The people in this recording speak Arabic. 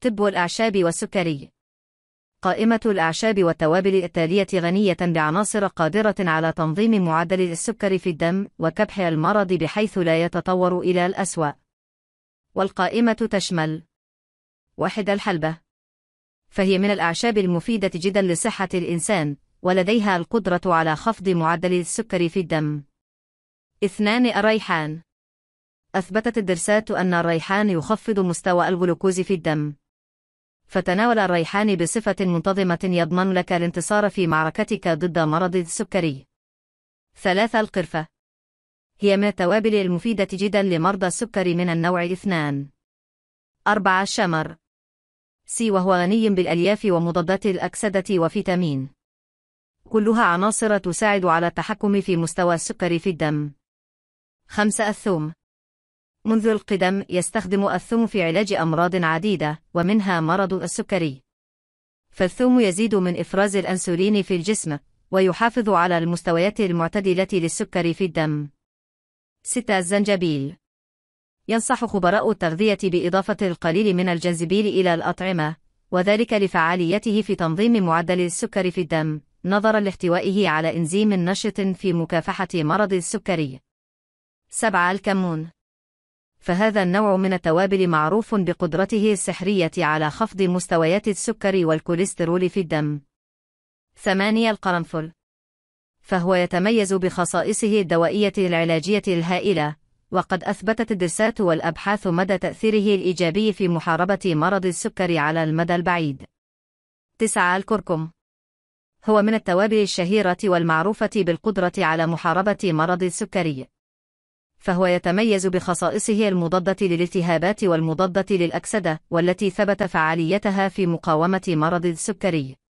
طب الأعشاب والسكري قائمة الأعشاب والتوابل التالية غنية بعناصر قادرة على تنظيم معدل السكر في الدم وكبح المرض بحيث لا يتطور إلى الأسوأ. والقائمة تشمل واحد الحلبة فهي من الأعشاب المفيدة جدا لصحة الإنسان ولديها القدرة على خفض معدل السكر في الدم. اثنان الريحان أثبتت الدراسات أن الريحان يخفض مستوى الجلوكوز في الدم. فتناول الريحان بصفة منتظمة يضمن لك الانتصار في معركتك ضد مرض السكري. ثلاثة القرفة هي من التوابل المفيدة جدا لمرضى السكري من النوع 2. أربعة الشمر سي وهو غني بالألياف ومضادات الأكسدة وفيتامين. كلها عناصر تساعد على التحكم في مستوى السكر في الدم. خمسة الثوم منذ القدم يستخدم الثوم في علاج أمراض عديدة ومنها مرض السكري فالثوم يزيد من إفراز الأنسولين في الجسم ويحافظ على المستويات المعتدلة للسكر في الدم 6. الزنجبيل ينصح خبراء التغذية بإضافة القليل من الجنزبيل إلى الأطعمة وذلك لفعاليته في تنظيم معدل السكر في الدم نظرا لاحتوائه على إنزيم نشط في مكافحة مرض السكري 7. الكمون فهذا النوع من التوابل معروف بقدرته السحرية على خفض مستويات السكر والكوليسترول في الدم. 8. القرنفل فهو يتميز بخصائصه الدوائية العلاجية الهائلة، وقد أثبتت الدراسات والأبحاث مدى تأثيره الإيجابي في محاربة مرض السكر على المدى البعيد. 9. الكركم هو من التوابل الشهيرة والمعروفة بالقدرة على محاربة مرض السكري. فهو يتميز بخصائصه المضادة للالتهابات والمضادة للأكسدة والتي ثبت فعاليتها في مقاومة مرض السكري